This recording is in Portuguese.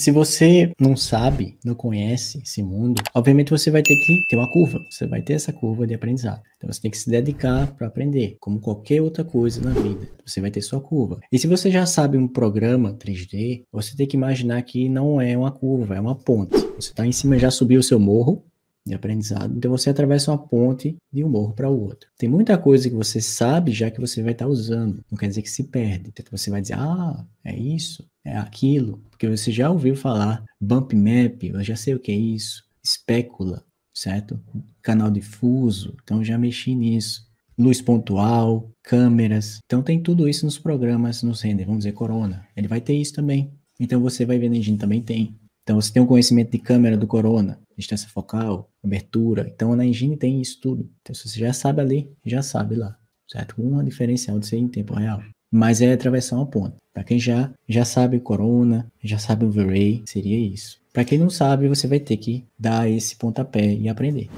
Se você não sabe, não conhece esse mundo, obviamente você vai ter que ter uma curva, você vai ter essa curva de aprendizado. Então você tem que se dedicar para aprender, como qualquer outra coisa na vida. Você vai ter sua curva. E se você já sabe um programa 3D, você tem que imaginar que não é uma curva, é uma ponte. Você está em cima já subiu o seu morro, de aprendizado. Então você atravessa uma ponte de um morro para o outro. Tem muita coisa que você sabe já que você vai estar tá usando. Não quer dizer que se perde. Então você vai dizer, ah, é isso, é aquilo, porque você já ouviu falar bump map, eu já sei o que é isso, especula, certo? Canal difuso, então já mexi nisso. Luz pontual, câmeras. Então tem tudo isso nos programas, nos render, vamos dizer Corona. Ele vai ter isso também. Então você vai ver na engine também tem. Então você tem um conhecimento de câmera do Corona, distância focal, abertura. Então, na engine tem isso tudo. Então, se você já sabe ali, já sabe lá, certo? Uma diferencial de ser em tempo real. Mas é atravessar uma ponta Para quem já já sabe Corona, já sabe o V-Ray, seria isso. Para quem não sabe, você vai ter que dar esse pontapé e aprender.